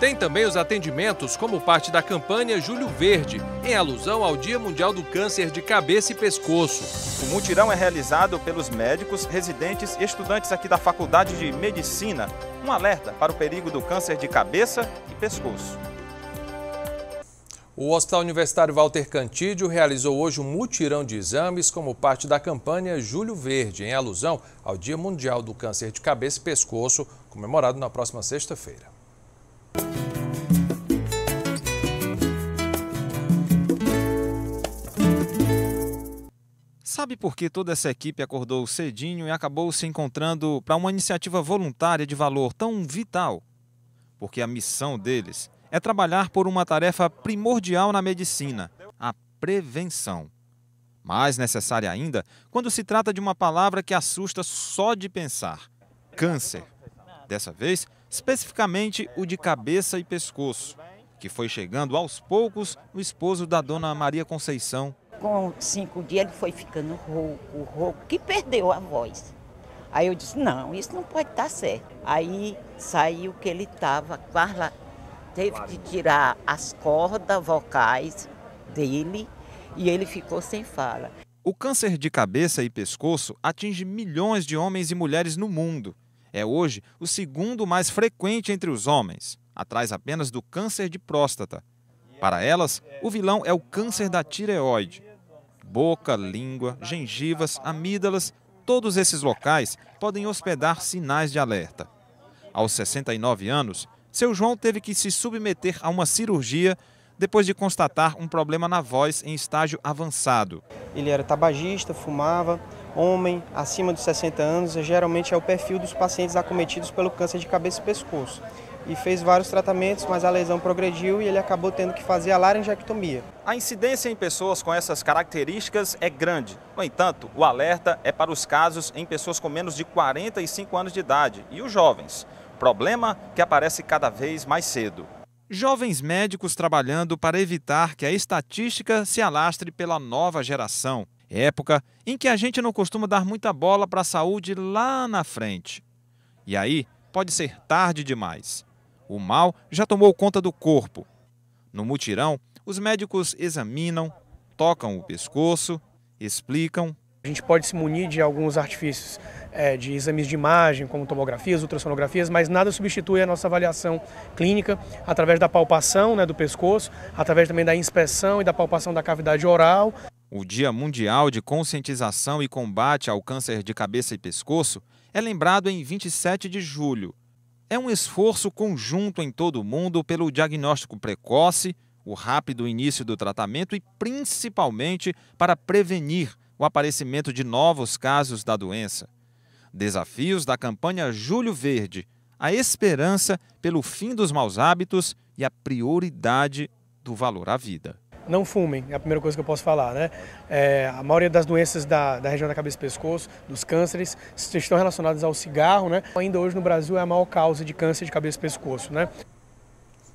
Tem também os atendimentos como parte da campanha Julho Verde, em alusão ao Dia Mundial do Câncer de Cabeça e Pescoço. O mutirão é realizado pelos médicos, residentes e estudantes aqui da Faculdade de Medicina. Um alerta para o perigo do câncer de cabeça e pescoço. O Hospital Universitário Walter Cantídio realizou hoje um mutirão de exames como parte da campanha Julho Verde, em alusão ao Dia Mundial do Câncer de Cabeça e Pescoço, comemorado na próxima sexta-feira. sabe por que toda essa equipe acordou cedinho e acabou se encontrando para uma iniciativa voluntária de valor tão vital? Porque a missão deles é trabalhar por uma tarefa primordial na medicina, a prevenção. Mais necessária ainda quando se trata de uma palavra que assusta só de pensar: câncer. Dessa vez, especificamente o de cabeça e pescoço, que foi chegando aos poucos no esposo da dona Maria Conceição, com cinco dias ele foi ficando rouco, rouco, que perdeu a voz. Aí eu disse, não, isso não pode estar certo. Aí saiu que ele estava, Carla teve que tirar as cordas vocais dele e ele ficou sem fala. O câncer de cabeça e pescoço atinge milhões de homens e mulheres no mundo. É hoje o segundo mais frequente entre os homens, atrás apenas do câncer de próstata. Para elas, o vilão é o câncer da tireoide boca, língua, gengivas, amígdalas, todos esses locais podem hospedar sinais de alerta. Aos 69 anos, seu João teve que se submeter a uma cirurgia depois de constatar um problema na voz em estágio avançado. Ele era tabagista, fumava, homem, acima dos 60 anos, geralmente é o perfil dos pacientes acometidos pelo câncer de cabeça e pescoço e fez vários tratamentos, mas a lesão progrediu e ele acabou tendo que fazer a laringectomia. A incidência em pessoas com essas características é grande. No entanto, o alerta é para os casos em pessoas com menos de 45 anos de idade e os jovens. Problema que aparece cada vez mais cedo. Jovens médicos trabalhando para evitar que a estatística se alastre pela nova geração. Época em que a gente não costuma dar muita bola para a saúde lá na frente. E aí pode ser tarde demais. O mal já tomou conta do corpo. No mutirão, os médicos examinam, tocam o pescoço, explicam. A gente pode se munir de alguns artifícios, é, de exames de imagem, como tomografias, ultrassonografias, mas nada substitui a nossa avaliação clínica através da palpação né, do pescoço, através também da inspeção e da palpação da cavidade oral. O Dia Mundial de Conscientização e Combate ao Câncer de Cabeça e Pescoço é lembrado em 27 de julho é um esforço conjunto em todo o mundo pelo diagnóstico precoce, o rápido início do tratamento e principalmente para prevenir o aparecimento de novos casos da doença. Desafios da campanha Julho Verde: a esperança pelo fim dos maus hábitos e a prioridade do valor à vida não fumem, é a primeira coisa que eu posso falar. Né? É, a maioria das doenças da, da região da cabeça e pescoço, dos cânceres, estão relacionadas ao cigarro. Né? Ainda hoje no Brasil é a maior causa de câncer de cabeça e pescoço. Né?